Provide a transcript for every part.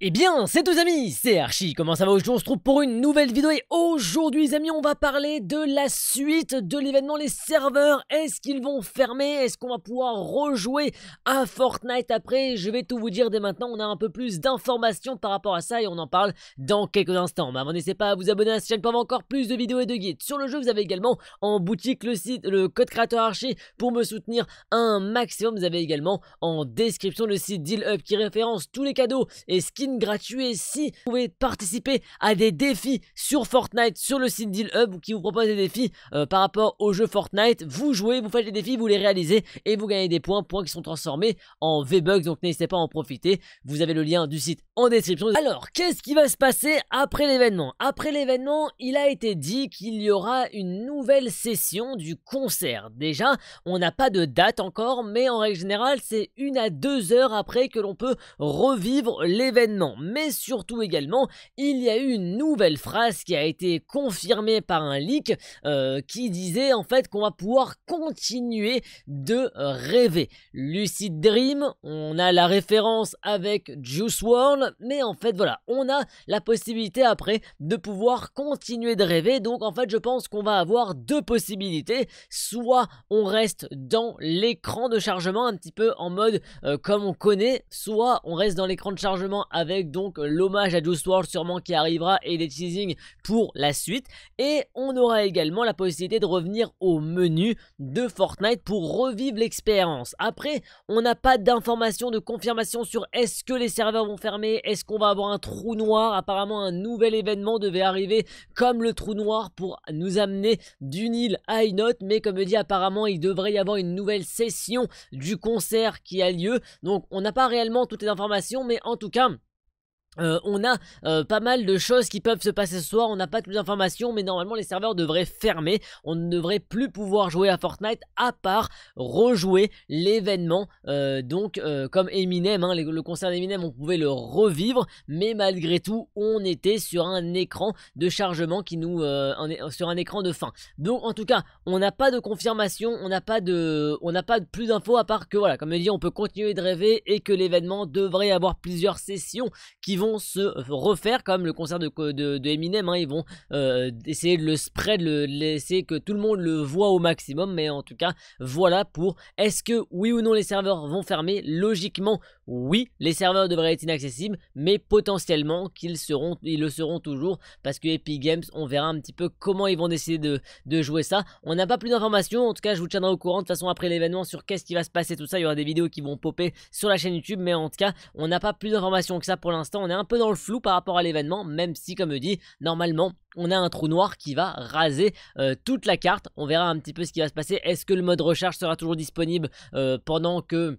Eh bien, c'est tous amis, c'est Archie, comment ça va aujourd'hui On se trouve pour une nouvelle vidéo et aujourd'hui les amis, on va parler de la suite de l'événement, les serveurs, est-ce qu'ils vont fermer Est-ce qu'on va pouvoir rejouer à Fortnite après Je vais tout vous dire dès maintenant, on a un peu plus d'informations par rapport à ça et on en parle dans quelques instants. Mais avant, n'hésitez pas à vous abonner à cette chaîne pour avoir encore plus de vidéos et de guides sur le jeu. Vous avez également en boutique le site, le code créateur Archie pour me soutenir un maximum. Vous avez également en description le site Deal qui référence tous les cadeaux et ce qui gratuit si vous pouvez participer à des défis sur Fortnite, sur le site Deal Hub qui vous propose des défis euh, par rapport au jeu Fortnite. Vous jouez, vous faites les défis, vous les réalisez et vous gagnez des points, points qui sont transformés en V-Bucks. Donc n'hésitez pas à en profiter. Vous avez le lien du site en description. Alors, qu'est-ce qui va se passer après l'événement Après l'événement, il a été dit qu'il y aura une nouvelle session du concert. Déjà, on n'a pas de date encore, mais en règle générale, c'est une à deux heures après que l'on peut revivre l'événement mais surtout également, il y a eu une nouvelle phrase qui a été confirmée par un leak euh, qui disait en fait qu'on va pouvoir continuer de rêver. Lucid Dream, on a la référence avec Juice World, mais en fait voilà, on a la possibilité après de pouvoir continuer de rêver. Donc en fait, je pense qu'on va avoir deux possibilités. Soit on reste dans l'écran de chargement un petit peu en mode euh, comme on connaît, soit on reste dans l'écran de chargement avec avec donc l'hommage à Juice WRLD sûrement qui arrivera et des teasings pour la suite. Et on aura également la possibilité de revenir au menu de Fortnite pour revivre l'expérience. Après, on n'a pas d'informations, de confirmation sur est-ce que les serveurs vont fermer, est-ce qu'on va avoir un trou noir. Apparemment, un nouvel événement devait arriver comme le trou noir pour nous amener d'une île à une autre. Mais comme dit, apparemment, il devrait y avoir une nouvelle session du concert qui a lieu. Donc, on n'a pas réellement toutes les informations, mais en tout cas, euh, on a euh, pas mal de choses qui peuvent se passer ce soir, on n'a pas toutes les informations, mais normalement les serveurs devraient fermer, on ne devrait plus pouvoir jouer à Fortnite à part rejouer l'événement, euh, donc comme Eminem, hein, le, concert d'Eminem on pouvait le revivre, mais malgré tout on était sur un écran de chargement qui nous... sur un écran de fin. Donc en tout cas, on n'a pas de confirmation, on n'a pas de... on n'a pas de, plus d'infos à part que voilà, comme je dis, on peut continuer de rêver et que l'événement devrait avoir plusieurs sessions qui vont se refaire comme le concert de, de Eminem. Hein. ils vont euh, essayer de le spread, le, laisser que tout le monde le voit au maximum. Mais en tout cas, voilà pour est-ce que oui ou non les serveurs vont fermer Logiquement, oui, les serveurs devraient être inaccessibles, mais potentiellement qu'ils seront, ils le seront toujours parce que Epic Games, on verra un petit peu comment ils vont décider de, jouer ça. On n'a pas plus d'informations, en tout cas, je vous tiendrai au courant de toute façon après l'événement sur qu'est-ce qui va se passer, tout ça. Il y aura des vidéos qui vont popper sur la chaîne YouTube, mais en tout cas, on n'a pas plus d'informations que ça pour l'instant. On est un peu dans le flou par rapport à l'événement, même si, comme dit, normalement, on a un trou noir qui va raser euh, toute la carte. On verra un petit peu ce qui va se passer. Est-ce que le mode recharge sera toujours disponible euh, pendant que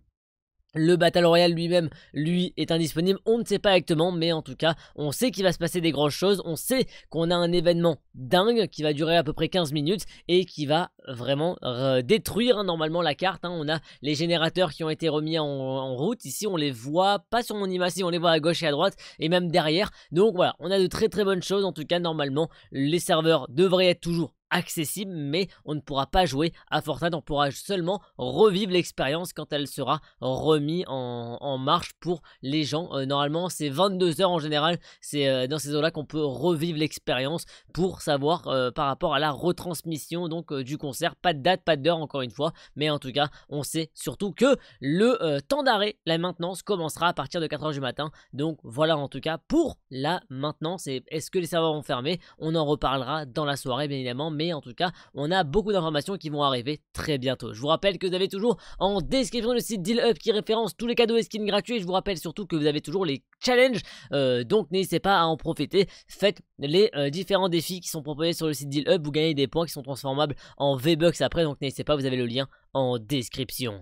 le Battle Royale lui-même, lui, est indisponible. On ne sait pas exactement, mais en tout cas, on sait qu'il va se passer des grosses choses. On sait qu'on a un événement dingue qui va durer à peu près 15 minutes et qui va vraiment euh, détruire hein, normalement la carte. Hein. On a les générateurs qui ont été remis en, route. Ici, on les voit pas sur mon image, on les voit à gauche et à droite et même derrière. Donc voilà, on a de très très bonnes choses. En tout cas, normalement, les serveurs devraient être toujours accessible, mais on ne pourra pas jouer à Fortnite, on pourra seulement revivre l'expérience quand elle sera remise en, marche pour les gens. Euh, normalement, c'est 22 heures en général, c'est euh, dans ces heures là qu'on peut revivre l'expérience pour savoir euh, par rapport à la retransmission donc du concert. Pas de date, pas d'heure encore une fois, mais en tout cas, on sait surtout que le temps d'arrêt, la maintenance commencera à partir de 4h du matin. Donc voilà en tout cas pour la maintenance. Et est-ce que les serveurs vont fermer On en reparlera dans la soirée bien évidemment, en tout cas, on a beaucoup d'informations qui vont arriver très bientôt. Je vous rappelle que vous avez toujours en description le site Deal qui référence tous les cadeaux et skins gratuits. je vous rappelle surtout que vous avez toujours les challenges, euh, donc n'hésitez pas à en profiter. Faites les euh, différents défis qui sont proposés sur le site Deal Vous gagnez des points qui sont transformables en V-Bucks après, donc n'hésitez pas, vous avez le lien en description.